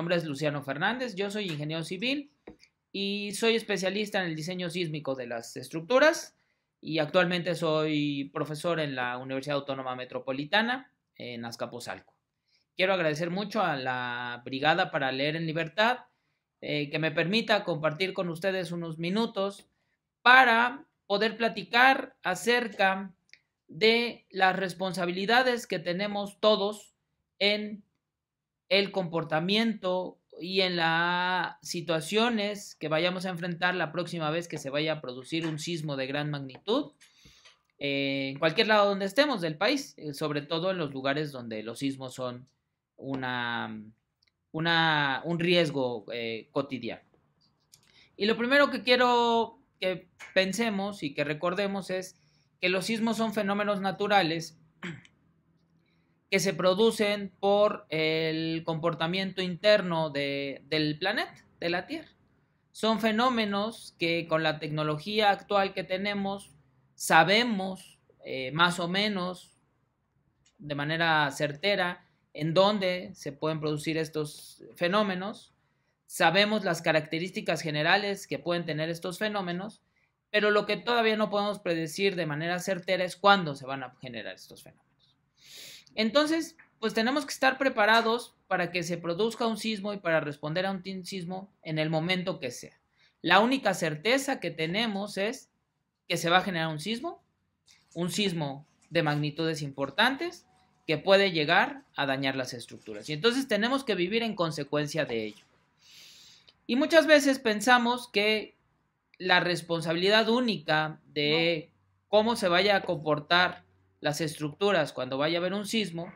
nombre es Luciano Fernández, yo soy ingeniero civil y soy especialista en el diseño sísmico de las estructuras y actualmente soy profesor en la Universidad Autónoma Metropolitana en Azcapotzalco. Quiero agradecer mucho a la Brigada para Leer en Libertad eh, que me permita compartir con ustedes unos minutos para poder platicar acerca de las responsabilidades que tenemos todos en el comportamiento y en las situaciones que vayamos a enfrentar la próxima vez que se vaya a producir un sismo de gran magnitud, eh, en cualquier lado donde estemos del país, eh, sobre todo en los lugares donde los sismos son una, un riesgo eh, cotidiano. Y lo primero que quiero que pensemos y que recordemos es que los sismos son fenómenos naturales que se producen por el comportamiento interno del planeta, de la Tierra. Son fenómenos que con la tecnología actual que tenemos sabemos eh, más o menos de manera certera en dónde se pueden producir estos fenómenos, sabemos las características generales que pueden tener estos fenómenos, pero lo que todavía no podemos predecir de manera certera es cuándo se van a generar estos fenómenos. Entonces, pues tenemos que estar preparados para que se produzca un sismo y para responder a un sismo en el momento que sea. La única certeza que tenemos es que se va a generar un sismo, un sismo de magnitudes importantes que puede llegar a dañar las estructuras. Y entonces tenemos que vivir en consecuencia de ello. Y muchas veces pensamos que la responsabilidad única de cómo se vaya a comportar las estructuras cuando vaya a haber un sismo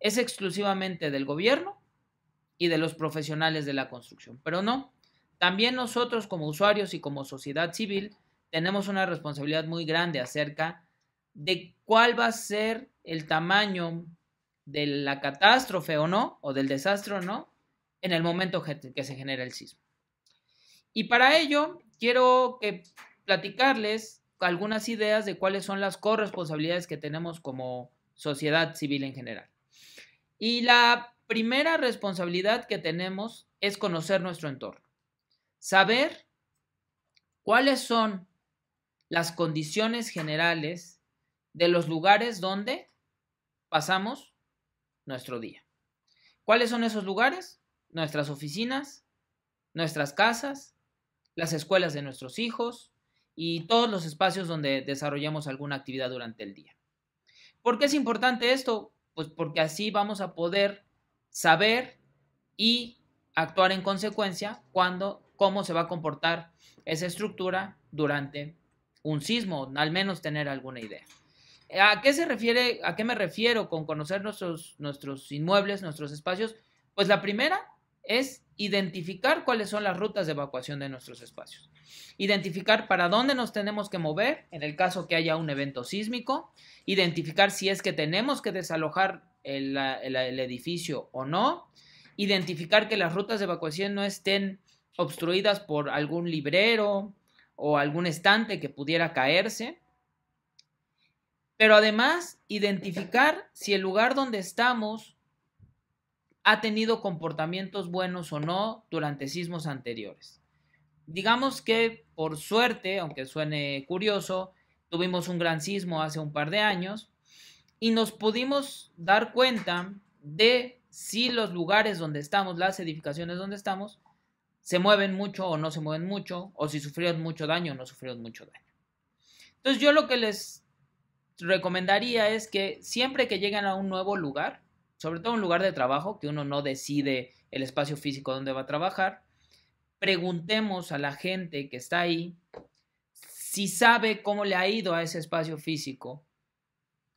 es exclusivamente del gobierno y de los profesionales de la construcción. Pero no, también nosotros como usuarios y como sociedad civil tenemos una responsabilidad muy grande acerca de cuál va a ser el tamaño de la catástrofe o no, o del desastre o no, en el momento que se genera el sismo. Y para ello, quiero que platicarles algunas ideas de cuáles son las corresponsabilidades que tenemos como sociedad civil en general. Y la primera responsabilidad que tenemos es conocer nuestro entorno, saber cuáles son las condiciones generales de los lugares donde pasamos nuestro día. ¿Cuáles son esos lugares? Nuestras oficinas, nuestras casas, las escuelas de nuestros hijos, y todos los espacios donde desarrollamos alguna actividad durante el día. ¿Por qué es importante esto? Pues porque así vamos a poder saber y actuar en consecuencia cuando, cómo se va a comportar esa estructura durante un sismo, al menos tener alguna idea. ¿A qué se refiere, a qué me refiero con conocer nuestros, nuestros inmuebles, nuestros espacios? Pues la primera es identificar cuáles son las rutas de evacuación de nuestros espacios. Identificar para dónde nos tenemos que mover en el caso que haya un evento sísmico. Identificar si es que tenemos que desalojar el, edificio o no. Identificar que las rutas de evacuación no estén obstruidas por algún librero o algún estante que pudiera caerse. Pero además, identificar si el lugar donde estamos ha tenido comportamientos buenos o no durante sismos anteriores. Digamos que por suerte, aunque suene curioso, tuvimos un gran sismo hace un par de años y nos pudimos dar cuenta de si los lugares donde estamos, las edificaciones donde estamos, se mueven mucho o no se mueven mucho, o si sufrieron mucho daño o no sufrieron mucho daño. Entonces yo lo que les recomendaría es que siempre que lleguen a un nuevo lugar, sobre todo un lugar de trabajo, que uno no decide el espacio físico donde va a trabajar, preguntemos a la gente que está ahí si sabe cómo le ha ido a ese espacio físico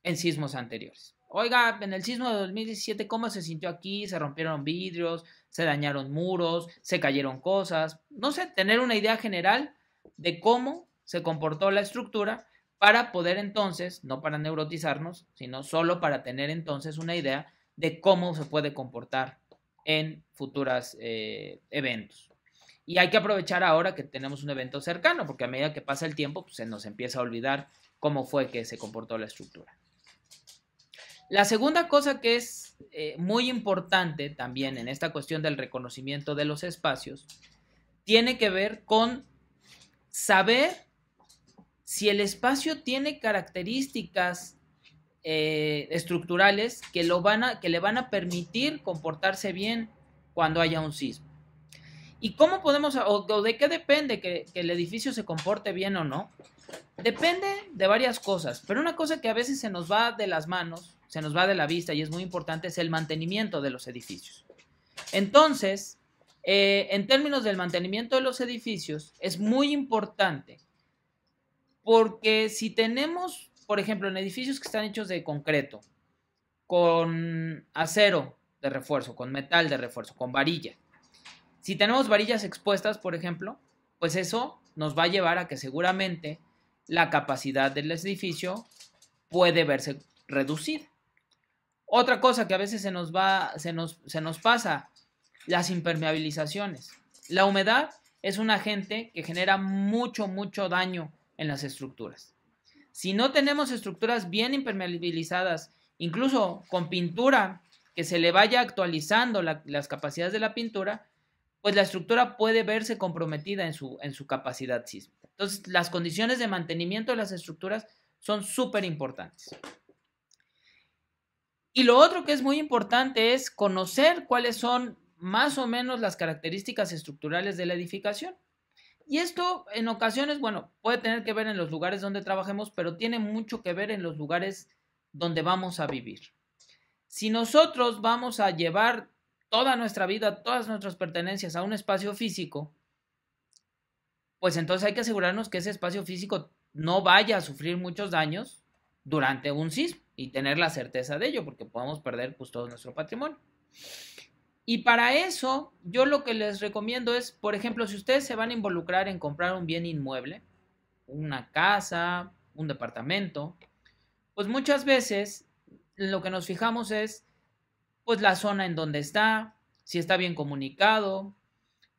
en sismos anteriores. Oiga, en el sismo de 2017, ¿cómo se sintió aquí? Se rompieron vidrios, se dañaron muros, se cayeron cosas. No sé, tener una idea general de cómo se comportó la estructura para poder entonces, no para neurotizarnos, sino solo para tener entonces una idea de cómo se puede comportar en futuros eh, eventos. Y hay que aprovechar ahora que tenemos un evento cercano, porque a medida que pasa el tiempo, pues, se nos empieza a olvidar cómo fue que se comportó la estructura. La segunda cosa que es eh, muy importante también en esta cuestión del reconocimiento de los espacios, tiene que ver con saber si el espacio tiene características eh, estructurales que, lo van a, que le van a permitir comportarse bien cuando haya un sismo. ¿Y cómo podemos, o, de qué depende que, el edificio se comporte bien o no? Depende de varias cosas, pero una cosa que a veces se nos va de las manos, se nos va de la vista y es muy importante es el mantenimiento de los edificios. Entonces, eh, en términos del mantenimiento de los edificios, es muy importante porque si tenemos por ejemplo, en edificios que están hechos de concreto, con acero de refuerzo, con metal de refuerzo, con varilla. Si tenemos varillas expuestas, por ejemplo, pues eso nos va a llevar a que seguramente la capacidad del edificio puede verse reducida. Otra cosa que a veces se nos, va, pasa, las impermeabilizaciones. La humedad es un agente que genera mucho, mucho daño en las estructuras. Si no tenemos estructuras bien impermeabilizadas, incluso con pintura que se le vaya actualizando las capacidades de la pintura, pues la estructura puede verse comprometida en su, en su capacidad sísmica. Entonces, las condiciones de mantenimiento de las estructuras son súper importantes. Y lo otro que es muy importante es conocer cuáles son más o menos las características estructurales de la edificación. Y esto en ocasiones, bueno, puede tener que ver en los lugares donde trabajemos, pero tiene mucho que ver en los lugares donde vamos a vivir. Si nosotros vamos a llevar toda nuestra vida, todas nuestras pertenencias a un espacio físico, pues entonces hay que asegurarnos que ese espacio físico no vaya a sufrir muchos daños durante un sismo y tener la certeza de ello, porque podemos perder pues, todo nuestro patrimonio. Y para eso, yo lo que les recomiendo es, por ejemplo, si ustedes se van a involucrar en comprar un bien inmueble, una casa, un departamento, pues muchas veces lo que nos fijamos es, pues la zona en donde está, si está bien comunicado,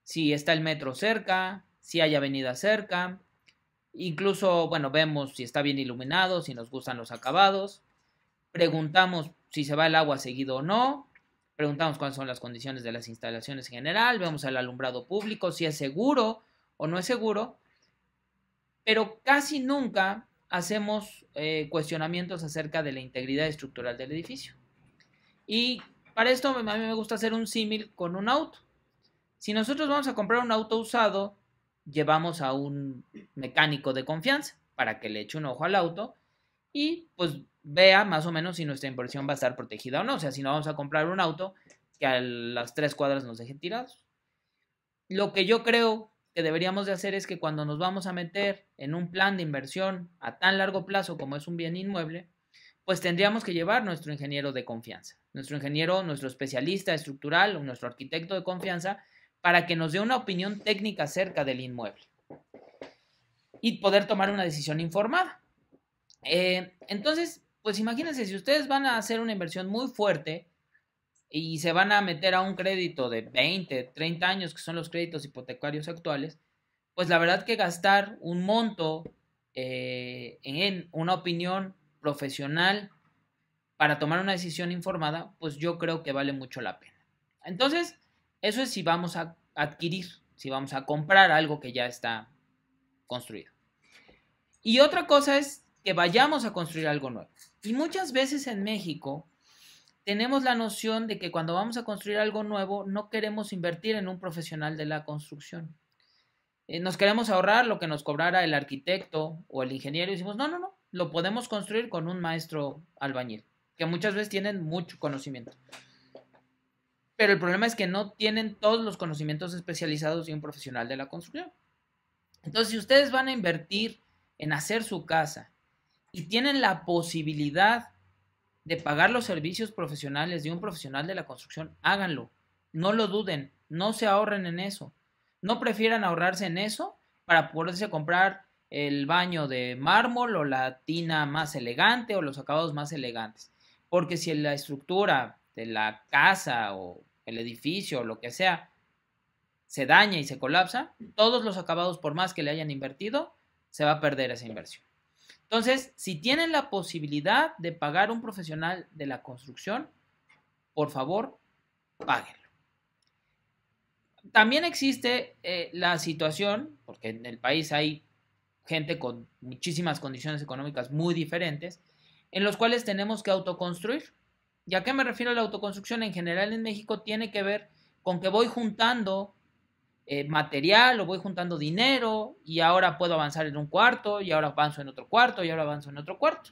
si está el metro cerca, si hay avenida cerca, incluso, bueno, vemos si está bien iluminado, si nos gustan los acabados, preguntamos si se va el agua seguido o no, Preguntamos cuáles son las condiciones de las instalaciones en general, vemos el alumbrado público, si es seguro o no es seguro, pero casi nunca hacemos eh, cuestionamientos acerca de la integridad estructural del edificio. Y para esto a mí me gusta hacer un símil con un auto. Si nosotros vamos a comprar un auto usado, llevamos a un mecánico de confianza para que le eche un ojo al auto y pues vea más o menos si nuestra inversión va a estar protegida o no. O sea, si no vamos a comprar un auto que a las tres cuadras nos deje tirados. Lo que yo creo que deberíamos de hacer es que cuando nos vamos a meter en un plan de inversión a tan largo plazo como es un bien inmueble, pues tendríamos que llevar nuestro ingeniero de confianza, nuestro ingeniero, nuestro especialista estructural o nuestro arquitecto de confianza para que nos dé una opinión técnica acerca del inmueble y poder tomar una decisión informada. Eh, entonces, pues imagínense, si ustedes van a hacer una inversión muy fuerte y se van a meter a un crédito de 20, 30 años, que son los créditos hipotecarios actuales, pues la verdad que gastar un monto eh, en una opinión profesional para tomar una decisión informada, pues yo creo que vale mucho la pena. Entonces, eso es si vamos a adquirir, si vamos a comprar algo que ya está construido. Y otra cosa es que vayamos a construir algo nuevo. Y muchas veces en México tenemos la noción de que cuando vamos a construir algo nuevo no queremos invertir en un profesional de la construcción. Eh, nos queremos ahorrar lo que nos cobrara el arquitecto o el ingeniero y decimos, no, no, no, lo podemos construir con un maestro albañil, que muchas veces tienen mucho conocimiento. Pero el problema es que no tienen todos los conocimientos especializados de un profesional de la construcción. Entonces, si ustedes van a invertir en hacer su casa y tienen la posibilidad de pagar los servicios profesionales de un profesional de la construcción, háganlo. No lo duden, no se ahorren en eso. No prefieran ahorrarse en eso para poderse comprar el baño de mármol o la tina más elegante o los acabados más elegantes. Porque si la estructura de la casa o el edificio o lo que sea se daña y se colapsa, todos los acabados, por más que le hayan invertido, se va a perder esa inversión. Entonces, si tienen la posibilidad de pagar un profesional de la construcción, por favor, páguenlo. También existe eh, la situación, porque en el país hay gente con muchísimas condiciones económicas muy diferentes, en los cuales tenemos que autoconstruir. ¿Y a qué me refiero a la autoconstrucción? En general en México tiene que ver con que voy juntando eh, material, o voy juntando dinero y ahora puedo avanzar en un cuarto y ahora avanzo en otro cuarto y ahora avanzo en otro cuarto.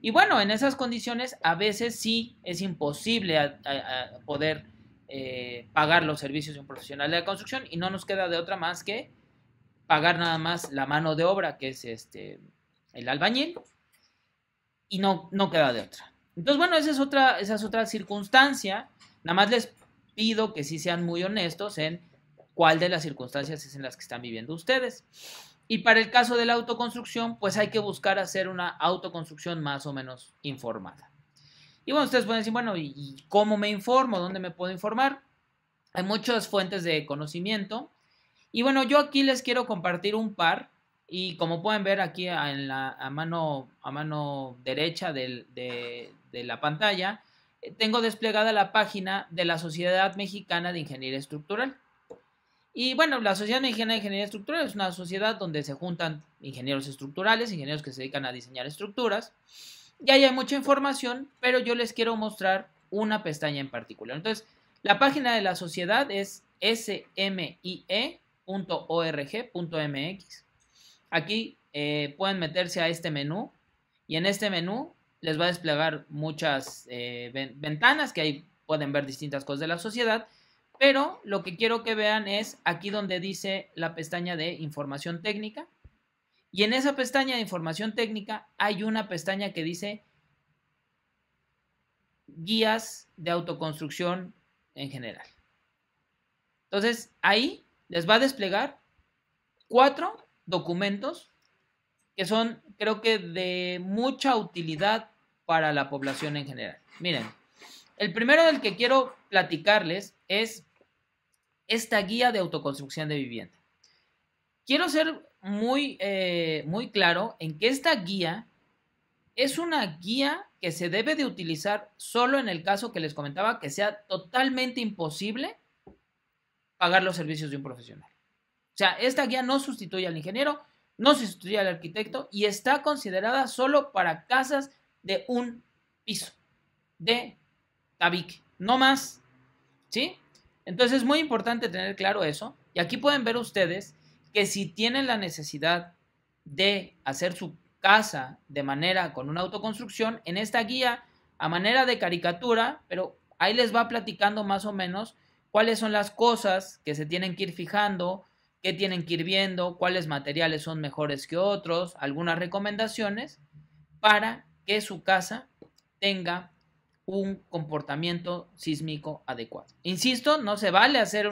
Y bueno, en esas condiciones a veces sí es imposible poder eh, pagar los servicios de un profesional de la construcción y no nos queda de otra más que pagar nada más la mano de obra que es este el albañil y no, no queda de otra. Entonces, bueno, esa es otra, esa es otra circunstancia. Nada más les pido que sí sean muy honestos en cuál de las circunstancias es en las que están viviendo ustedes. Y para el caso de la autoconstrucción, pues hay que buscar hacer una autoconstrucción más o menos informada. Y bueno, ustedes pueden decir, bueno, ¿y cómo me informo? ¿Dónde me puedo informar? Hay muchas fuentes de conocimiento. Y bueno, yo aquí les quiero compartir un par. Y como pueden ver aquí a, mano, a mano derecha de la pantalla, eh, tengo desplegada la página de la Sociedad Mexicana de Ingeniería Estructural. Y bueno, la Sociedad de Ingeniería Estructural es una sociedad donde se juntan ingenieros estructurales, ingenieros que se dedican a diseñar estructuras. Y ahí hay mucha información, pero yo les quiero mostrar una pestaña en particular. Entonces, la página de la sociedad es smie.org.mx. Aquí eh, pueden meterse a este menú y en este menú les va a desplegar muchas eh, ventanas que ahí pueden ver distintas cosas de la sociedad pero lo que quiero que vean es aquí donde dice la pestaña de información técnica. Y en esa pestaña de información técnica hay una pestaña que dice guías de autoconstrucción en general. Entonces, ahí les va a desplegar cuatro documentos que son, creo que, de mucha utilidad para la población en general. Miren, el primero del que quiero platicarles es esta guía de autoconstrucción de vivienda. Quiero ser muy, eh, muy claro en que esta guía es una guía que se debe de utilizar solo en el caso que les comentaba que sea totalmente imposible pagar los servicios de un profesional. O sea, esta guía no sustituye al ingeniero, no sustituye al arquitecto y está considerada solo para casas de un piso, de tabique, no más. ¿Sí? Entonces es muy importante tener claro eso. Y aquí pueden ver ustedes que si tienen la necesidad de hacer su casa de manera con una autoconstrucción, en esta guía, a manera de caricatura, pero ahí les va platicando más o menos cuáles son las cosas que se tienen que ir fijando, qué tienen que ir viendo, cuáles materiales son mejores que otros, algunas recomendaciones para que su casa tenga un comportamiento sísmico adecuado. Insisto, no se vale hacer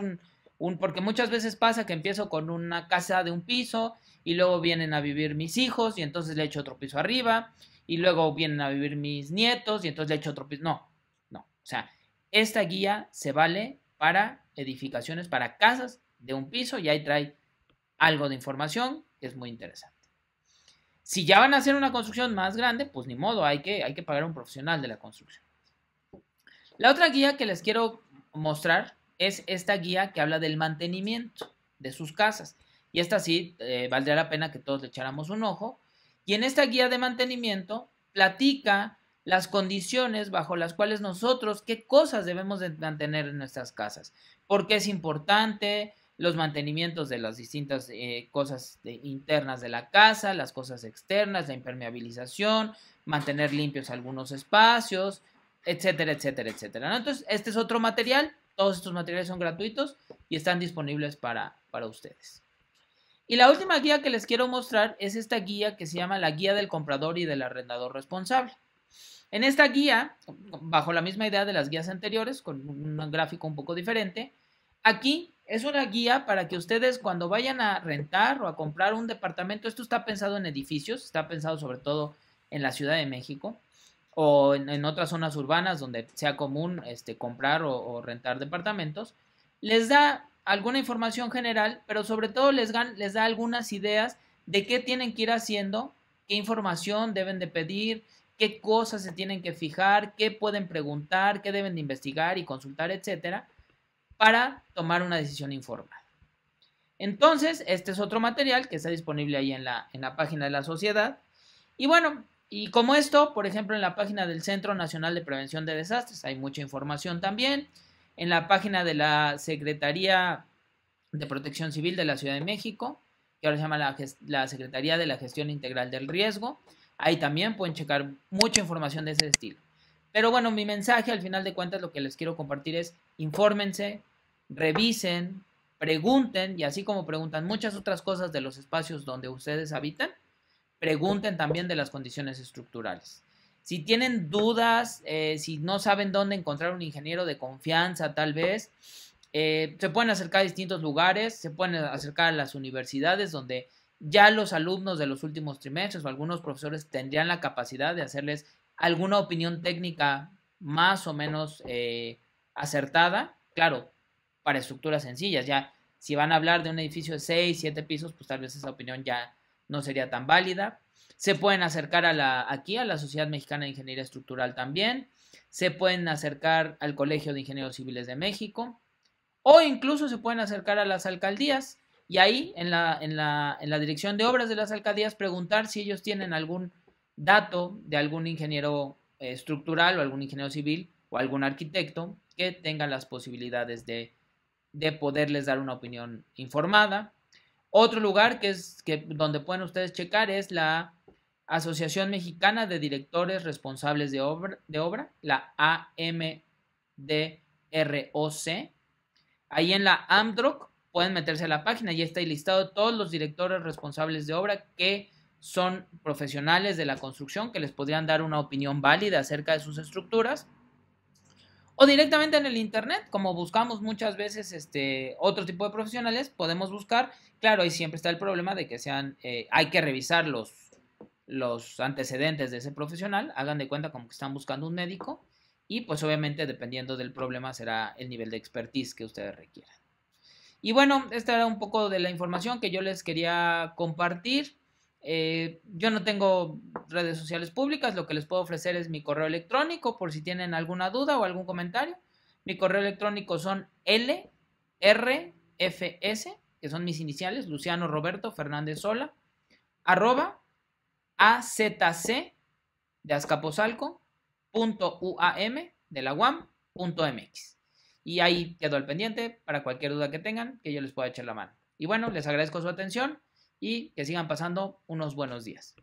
un, porque muchas veces pasa que empiezo con una casa de un piso y luego vienen a vivir mis hijos y entonces le echo otro piso arriba y luego vienen a vivir mis nietos y entonces le echo otro piso. No, no. O sea, esta guía se vale para edificaciones, para casas de un piso y ahí trae algo de información que es muy interesante. Si ya van a hacer una construcción más grande, pues ni modo, hay que, hay que pagar a un profesional de la construcción. La otra guía que les quiero mostrar es esta guía que habla del mantenimiento de sus casas. Y esta sí, eh, valdría la pena que todos le echáramos un ojo. Y en esta guía de mantenimiento platica las condiciones bajo las cuales nosotros qué cosas debemos de mantener en nuestras casas, por qué es importante, los mantenimientos de las distintas eh, cosas internas de la casa, las cosas externas, la impermeabilización, mantener limpios algunos espacios, etcétera, etcétera, etcétera. Entonces, este es otro material. Todos estos materiales son gratuitos y están disponibles para, para ustedes. Y la última guía que les quiero mostrar es esta guía que se llama la guía del comprador y del arrendador responsable. En esta guía, bajo la misma idea de las guías anteriores, con un gráfico un poco diferente, aquí es una guía para que ustedes cuando vayan a rentar o a comprar un departamento, esto está pensado en edificios, está pensado sobre todo en la Ciudad de México, o en, otras zonas urbanas donde sea común este, comprar o, rentar departamentos, les da alguna información general, pero sobre todo les, les da algunas ideas de qué tienen que ir haciendo, qué información deben de pedir, qué cosas se tienen que fijar, qué pueden preguntar, qué deben de investigar y consultar, etcétera, para tomar una decisión informada. Entonces, este es otro material que está disponible ahí en la, en la página de la sociedad. Y bueno, y como esto, por ejemplo, en la página del Centro Nacional de Prevención de Desastres hay mucha información también. En la página de la Secretaría de Protección Civil de la Ciudad de México, que ahora se llama la, Secretaría de la Gestión Integral del Riesgo, ahí también pueden checar mucha información de ese estilo. Pero bueno, mi mensaje al final de cuentas lo que les quiero compartir es infórmense, revisen, pregunten y así como preguntan muchas otras cosas de los espacios donde ustedes habitan, pregunten también de las condiciones estructurales. Si tienen dudas, eh, si no saben dónde encontrar un ingeniero de confianza tal vez, eh, se pueden acercar a distintos lugares, se pueden acercar a las universidades donde ya los alumnos de los últimos trimestres o algunos profesores tendrían la capacidad de hacerles alguna opinión técnica más o menos eh, acertada, claro, para estructuras sencillas, ya si van a hablar de un edificio de 6, 7 pisos, pues tal vez esa opinión ya no sería tan válida. Se pueden acercar a la, aquí a la Sociedad Mexicana de Ingeniería Estructural también. Se pueden acercar al Colegio de Ingenieros Civiles de México. O incluso se pueden acercar a las alcaldías y ahí en la, dirección de obras de las alcaldías preguntar si ellos tienen algún dato de algún ingeniero eh, estructural o algún ingeniero civil o algún arquitecto que tenga las posibilidades de, de poderles dar una opinión informada. Otro lugar que es donde pueden ustedes checar es la Asociación Mexicana de Directores Responsables de Obra, la AMDROC. Ahí en la AMDROC pueden meterse a la página y está listado todos los directores responsables de obra que son profesionales de la construcción que les podrían dar una opinión válida acerca de sus estructuras o directamente en el internet, como buscamos muchas veces este otro tipo de profesionales, podemos buscar, claro, ahí siempre está el problema de que sean, eh, hay que revisar los, los antecedentes de ese profesional, hagan de cuenta como que están buscando un médico y pues obviamente dependiendo del problema será el nivel de expertise que ustedes requieran. Y bueno, esta era un poco de la información que yo les quería compartir. Eh, yo no tengo redes sociales públicas, lo que les puedo ofrecer es mi correo electrónico por si tienen alguna duda o algún comentario. Mi correo electrónico son LRFS, que son mis iniciales, Luciano Roberto Fernández Sola, arroba AZC de Azcapotzalco, punto de la UAM, MX. Y ahí quedo al pendiente para cualquier duda que tengan, que yo les pueda echar la mano. Y bueno, les agradezco su atención y que sigan pasando unos buenos días.